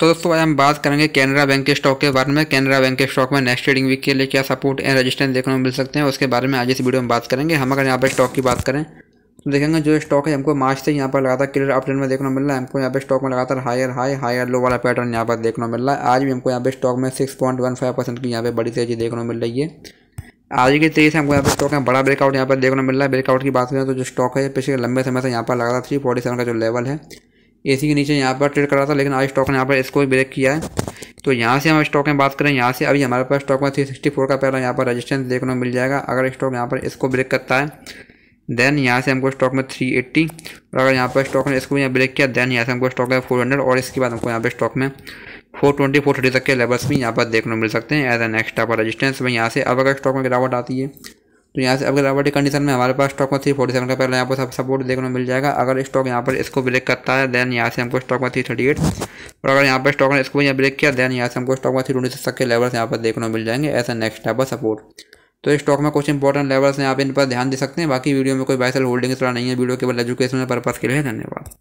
तो दोस्तों आज हम बात करेंगे कैनरा बैंक के स्टॉक के बारे में कैनरा बैंक के स्टॉक में नेक्स्ट ट्रेडिंग वीक के लिए क्या सपोर्ट एंड रेजिस्टेंस देखने को मिल सकते हैं उसके बारे में आज इस वीडियो में बात करेंगे हम अगर यहाँ पर स्टॉक की बात करें तो देखेंगे जो स्टॉक है हमको मार्च से यहाँ पर लगातार क्लियर अपडेट में देखने को मिल रहा है हमको यहाँ पर स्टॉक में लगातार हायर हाई हायर लो वाला पैटर्न यहाँ पर देखने को मिल रहा है आज भी हमको यहाँ पर स्टॉक में six point one five percent की यहाँ पर बड़ी तेजी देखने को मिल रही है आज की तेजी से हमको यहाँ पर स्टॉक में बड़ा ब्रेकआउट यहाँ पर देखने को मिल रहा है ब्रेकआउट की बात करें तो जो स्टॉक है पिछले लंबे समय से यहाँ पर लगातार थ्री सेवन का जो लेवल है एसी के नीचे यहाँ पर ट्रेड कर रहा था लेकिन आज स्टॉक ने यहाँ पर इसको ब्रेक किया है तो यहाँ से हम स्टॉक में बात करें यहाँ से अभी हमारे पास स्टॉक में 364 का पहला यहाँ पर रजिस्टेंस देखने को मिल जाएगा अगर स्टॉक यहाँ पर इसको ब्रेक करता है देन यहाँ से हमको स्टॉक में 380 और अगर यहाँ पर स्टॉक ने इसको यहाँ ब्रेक किया देन यहाँ से हमको स्टॉक में 400 और इसके बाद हमको यहाँ पर स्टॉक में फोर थर्टी तक के लेवल्स भी यहाँ पर देखने को मिल सकते हैं एज ए नेक्स्ट आप रजिस्टेंस में यहाँ से अब अगर स्टॉक में गिरावट आती है तो यहाँ से अगर अवॉर्ड कंडीशन में हमारे पास स्टॉक में थ्री फोर्टी सेवन का पहले यहाँ पर सब सपोर्ट देखने को मिल जाएगा अगर स्टॉक यहाँ पर इसको ब्रेक करता है देन यहाँ से हमको स्टॉक में थ्री थर्टी एट और अगर यहाँ पर स्टॉक ने इसको यहाँ ब्रेक किया देन यहाँ से हमको स्टॉक में थ्री ट्वेंटी सिक्स के लेवल्स यहाँ पर देखने को मिल जाएंगे ऐसा नेक्स्ट टाइप पर सपोर्ट तो स्टॉक में कुछ इंपॉर्टेंट लेवल्स हैं आप इन पर ध्यान दे सकते हैं बाकी वीडियो में कोई बैसल होल्डिंग इस नहीं है वीडियो केवल एजुकेशनल पर्पज़ के लिए धन्यवाद